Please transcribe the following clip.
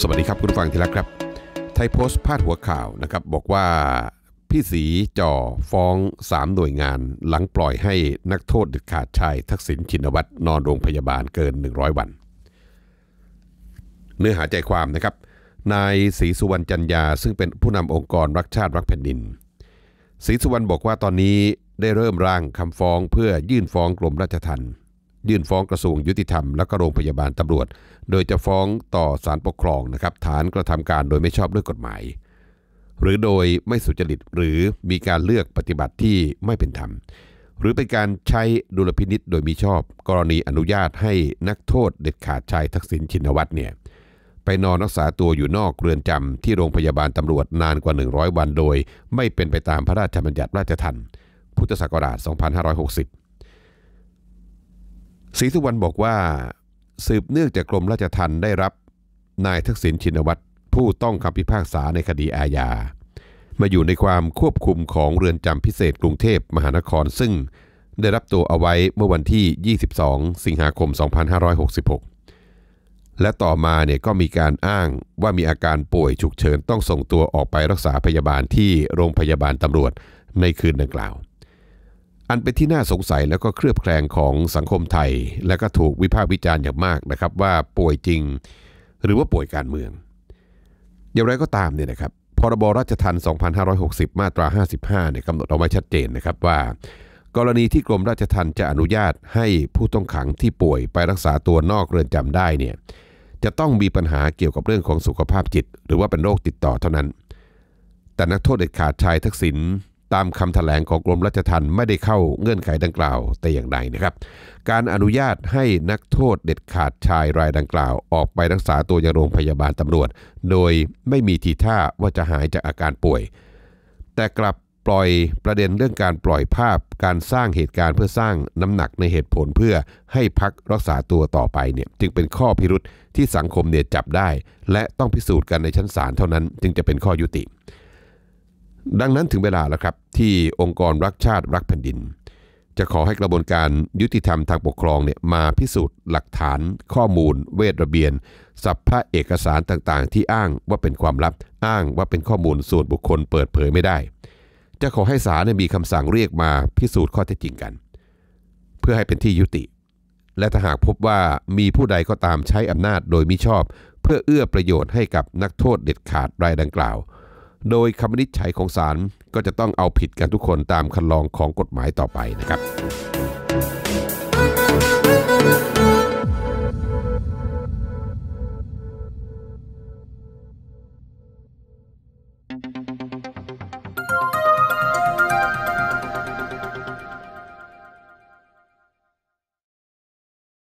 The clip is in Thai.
สวัสดีครับ คุณฟังทีละครับ ไทยโพสต์พาดหัวข่าวนะครับ บอกว่า พี่สีจ่อฟ้อง 3 หน่วยงาน หลังปล่อยให้นักโทษเด็ดขาดชายทักษิณชินวัตรนอนโรงพยาบาลเกิน 100 วัน เนื้อหาใจความนะครับนายศรีสุวรรณจันยาซึ่งเป็นผู้นำองค์กรรักชาติรักแผ่นดินศรีสุวรรณบอกว่าตอนนี้ได้เริ่มร่างคำฟ้องเพื่อยื่นฟ้องกรมราชทัณฑ์ยื่นฟ้องกระทรวงยุติธรรมและก็โรงพยาบาลตำรวจ โดยจะฟ้องต่อศาลปกครองนะครับฐานกระทำการโดยไม่ชอบด้วยกฎหมาย หรือโดยไม่สุจริตหรือมีการเลือกปฏิบัติที่ไม่เป็นธรรม หรือเป็นการใช้ดุลพินิษโดยมีชอบกรณีอนุญาตให้นักโทษเด็ดขาดชายทักษิณชินวัตรเนี่ยไปนอนรักษาตัวอยู่นอกเรือนจำที่โรงพยาบาลตำรวจนานกว่า 100 วันโดย ไม่เป็นไปตามพระราชบัญญัติราชทัณฑ์พุทธศักราช2560ศรีสุวรรณบอกว่าสืบเนื่องจากกรมราชทัณฑ์ได้รับนายทักษิณชินวัตรผู้ต้องคำพิพากษาในคดีอาญา มาอยู่ในความควบคุมของเรือนจำพิเศษกรุงเทพมหานคร ซึ่งได้รับตัวเอาไว้เมื่อวันที่ 22 สิงหาคม 2566 และต่อมาเนี่ยก็มีการอ้างว่ามีอาการป่วยฉุกเฉินต้องส่งตัวออกไปรักษาพยาบาลที่โรงพยาบาลตำรวจในคืนดังกล่าวอันเป็นที่น่าสงสัยแล้วก็เครือบแคลงของสังคมไทย และก็ถูกวิพากษ์วิจารณ์อย่างมากนะครับ ว่าป่วยจริงหรือว่าป่วยการเมือง อย่างไรก็ตามเนี่ยนะครับพรบราชทัณฑ์2560 มาตรา 55เนี่ยกำหนดเอาไว้ชัดเจนนะครับว่า กรณีที่กรมราชทัณฑ์จะอนุญาตให้ผู้ต้องขังที่ป่วยไปรักษาตัวนอกเรือนจำได้เนี่ยจะต้องมีปัญหาเกี่ยวกับเรื่องของสุขภาพจิต หรือว่าเป็นโรคติดต่อเท่านั้น แต่นักโทษเด็ดขาดชายทักษิณตามคำถแถลงของกรมรัชทัณฑ์ ไม่ได้เข้าเงื่อนไขดังกล่าวแต่อย่างใดนะครับ การอนุญาตให้นักโทษเด็ดขาดชายรายดังกล่าวออกไปรักษาตัวยังโรงพยาบาลตำรวจ โดยไม่มีทีท่าว่าจะหายจากอาการป่วย แต่กลับปล่อยประเด็นเรื่องการปล่อยภาพ การสร้างเหตุการณ์เพื่อสร้างน้ำหนักในเหตุผลเพื่อให้พักรักษาตัวต่อไปเนี่ยจึงเป็นข้อพิรุษที่สังคมเนี่ยจับได้ และต้องพิสูจน์กันในชั้นศาลเท่านั้น จึงจะเป็นข้อยุติดังนั้นถึงเวลาแล้วครับ ที่องค์กรรักชาติรักแผ่นดิน จะขอให้กระบวนการยุติธรรมทางปกครองเนี่ยมาพิสูจน์หลักฐาน ข้อมูล เวทระเบียนสัพพะเอกสารต่างๆ ที่อ้างว่าเป็นความลับอ้างว่าเป็นข้อมูล ส่วนบุคคลเปิดเผยไม่ได้ จะขอให้ศาลมีคำสั่งเรียกมาพิสูจน์ข้อเท็จจริงกัน เพื่อให้เป็นที่ยุติ และถ้าหากพบว่ามีผู้ใดก็ตามใช้อำนาจโดยมิชอบ เพื่อเอื้อประโยชน์ให้กับนักโทษเด็ดขาดรายดังกล่าวโดยคำวินิจฉัยของศาลก็จะต้องเอาผิดกันทุกคนตามคันลองของกฎหมายต่อไปนะครับ